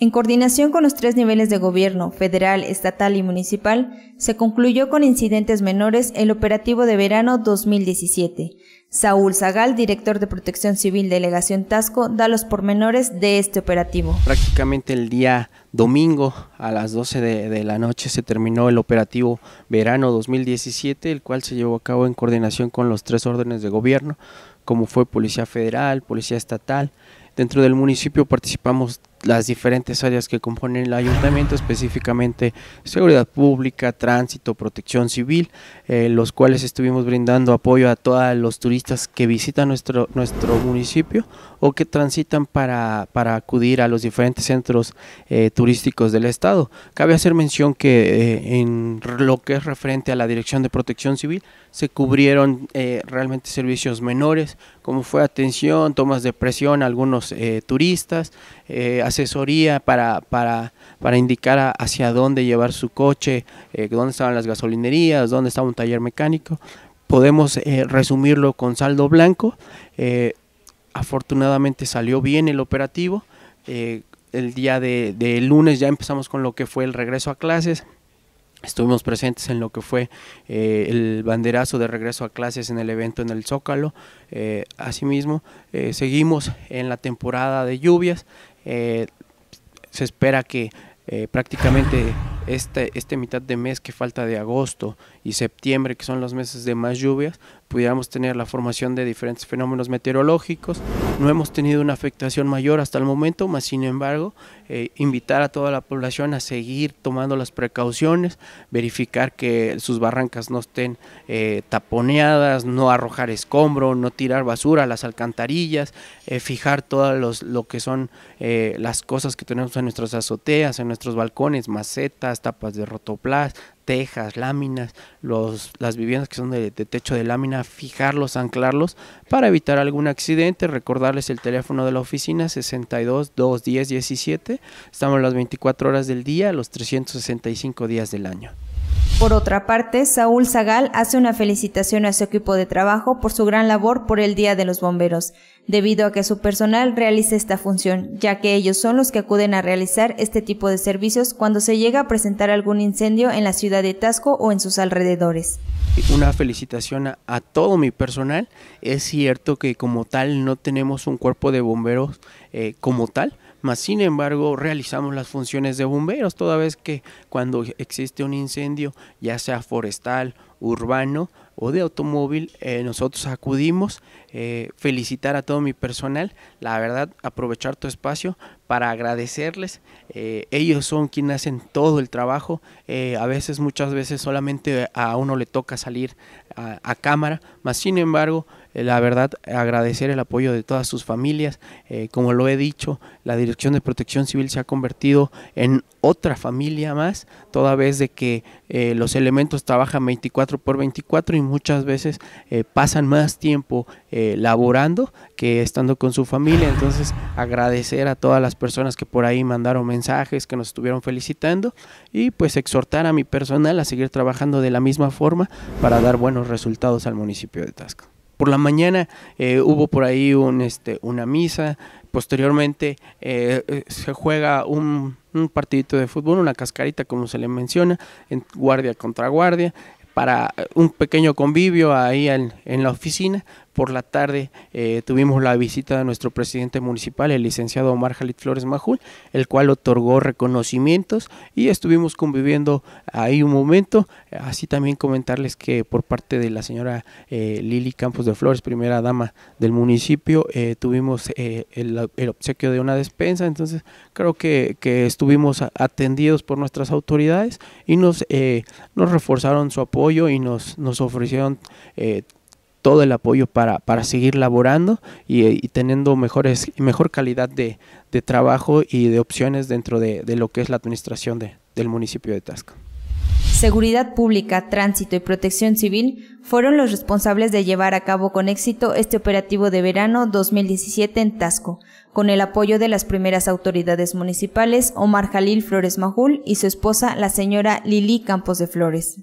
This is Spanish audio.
En coordinación con los tres niveles de gobierno, federal, estatal y municipal, se concluyó con incidentes menores el operativo de verano 2017. Saúl Zagal, director de Protección Civil Delegación Tasco, da los pormenores de este operativo. Prácticamente el día domingo a las 12 de, la noche se terminó el operativo verano 2017, el cual se llevó a cabo en coordinación con los tres órdenes de gobierno, como fue Policía Federal, Policía Estatal. Dentro del municipio participamos las diferentes áreas que componen el ayuntamiento, específicamente seguridad pública, tránsito, protección civil, eh, los cuales estuvimos brindando apoyo a todos los turistas que visitan nuestro, nuestro municipio o que transitan para, acudir a los diferentes centros eh, turísticos del Estado. Cabe hacer mención que eh, en lo que es referente a la Dirección de Protección Civil se cubrieron eh, realmente servicios menores, como fue atención, tomas de presión a algunos turistas, asesoría para, para, indicar hacia dónde llevar su coche, dónde estaban las gasolinerías, dónde estaba un taller mecánico podemos resumirlo con saldo blanco. Afortunadamente salió bien el operativo. Eh, el día de, lunes ya empezamos con lo que fue el regreso a clases. Estuvimos presentes en lo que fue eh, el banderazo de regreso a clases en el evento en el Zócalo. Eh, asimismo, seguimos en la temporada de lluvias. se espera que prácticamente este, este mitad de mes que falta de agosto y septiembre, que son los meses de más lluvias, pudiéramos tener la formación de diferentes fenómenos meteorológicos. No hemos tenido una afectación mayor hasta el momento, más sin embargo, eh, invitar a toda la población a seguir tomando las precauciones, verificar que sus barrancas no estén eh, taponeadas, no arrojar escombro, no tirar basura a las alcantarillas, eh, fijar todas lo que son las cosas que tenemos en nuestras azoteas, en nuestros balcones, macetas, tapas de rotoplas, tejas, láminas, los, las viviendas que son de, de, techo de lámina, fijarlos, anclarlos para evitar algún accidente. Recordarles el teléfono de la oficina 62 210 17. Estamos las 24 horas del día, los 365 días del año. Por otra parte, Saúl Zagal hace una felicitación a su equipo de trabajo por su gran labor por el Día de los Bomberos debido a que su personal realice esta función, ya que ellos son los que acuden a realizar este tipo de servicios cuando se llega a presentar algún incendio en la ciudad de Tasco o en sus alrededores. Una felicitación a, todo mi personal. Es cierto que como tal no tenemos un cuerpo de bomberos eh, como tal, mas sin embargo realizamos las funciones de bomberos toda vez que cuando existe un incendio, ya sea forestal urbano o de automóvil, eh, nosotros acudimos, eh, felicitar a todo mi personal, la verdad, aprovechar tu espacio para agradecerles, eh, ellos son quienes hacen todo el trabajo, a veces, muchas veces solamente a uno le toca salir a, cámara, mas sin embargo, eh, la verdad agradecer el apoyo de todas sus familias, eh, como lo he dicho, la Dirección de Protección Civil se ha convertido en otra familia más, toda vez de que eh, los elementos trabajan 24 por 24 y muchas veces pasan más tiempo laborando que estando con su familia, entonces agradecer a todas las personas que por ahí mandaron mensajes, que nos estuvieron felicitando y pues exhortar a mi personal a seguir trabajando de la misma forma para dar buenos resultados al municipio de Tasca. Por la mañana eh, hubo por ahí un, este, una misa, posteriormente eh, eh, se juega un, partidito de fútbol, una cascarita como se le menciona, en guardia contra guardia, para un pequeño convivio ahí en la oficina, por la tarde eh, tuvimos la visita de nuestro presidente municipal, el licenciado Omar Jalit Flores Majul, el cual otorgó reconocimientos y estuvimos conviviendo ahí un momento. Así también comentarles que por parte de la señora eh, Lili Campos de Flores, primera dama del municipio, eh, tuvimos el, obsequio de una despensa. Entonces creo que, estuvimos atendidos por nuestras autoridades y nos, nos reforzaron su apoyo y nos, nos ofrecieron todo el apoyo para, seguir laborando y, teniendo mejores, mejor calidad de, trabajo y de opciones dentro de, lo que es la administración de, del municipio de Tasco. Seguridad Pública, Tránsito y Protección Civil fueron los responsables de llevar a cabo con éxito este operativo de verano 2017 en Tasco, con el apoyo de las primeras autoridades municipales Omar Jalil Flores Majul y su esposa, la señora Lili Campos de Flores.